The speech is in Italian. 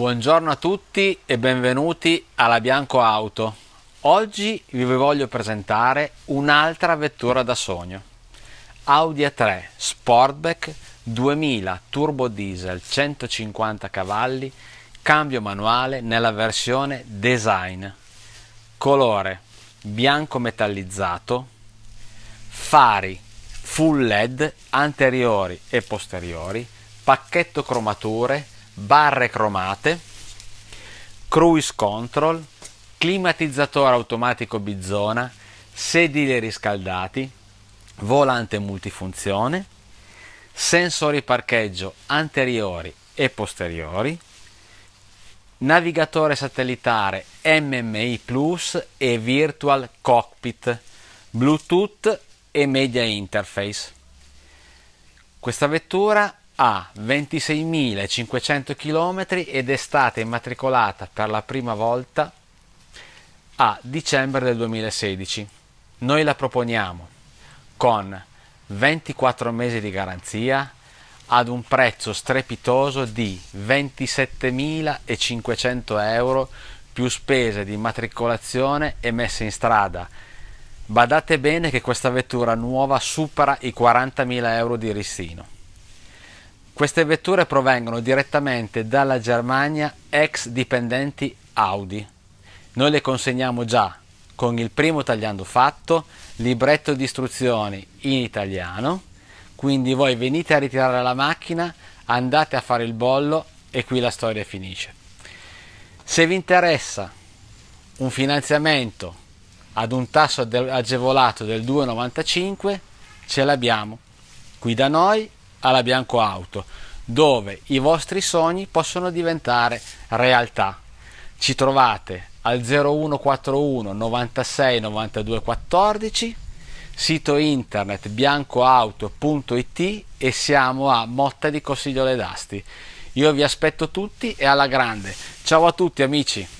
Buongiorno a tutti e benvenuti alla Bianco Auto. Oggi vi voglio presentare un'altra vettura da sogno. Audi A3 Sportback 2000 turbo diesel 150 cavalli, cambio manuale nella versione design. Colore bianco metallizzato, fari full LED anteriori e posteriori, pacchetto cromature barre cromate, cruise control, climatizzatore automatico bizona, sedili riscaldati, volante multifunzione, sensori parcheggio anteriori e posteriori, navigatore satellitare MMI Plus e Virtual Cockpit, Bluetooth e media interface. Questa vettura ha 26.500 km ed è stata immatricolata per la prima volta a dicembre del 2016. Noi la proponiamo con 24 mesi di garanzia ad un prezzo strepitoso di 27.500 euro più spese di immatricolazione e messa in strada. Badate bene che questa vettura nuova supera i 40.000 euro di rissino. Queste vetture provengono direttamente dalla Germania ex dipendenti Audi. Noi le consegniamo già con il primo tagliando fatto, libretto di istruzioni in italiano, quindi voi venite a ritirare la macchina, andate a fare il bollo e qui la storia finisce. Se vi interessa un finanziamento ad un tasso agevolato del 2,95 ce l'abbiamo qui da noi alla Bianco Auto, dove i vostri sogni possono diventare realtà. Ci trovate al 0141 96 92 14, sito internet biancoauto.it e siamo a Motta di Consiglio Le Dasti. Io vi aspetto tutti e alla grande. Ciao a tutti amici!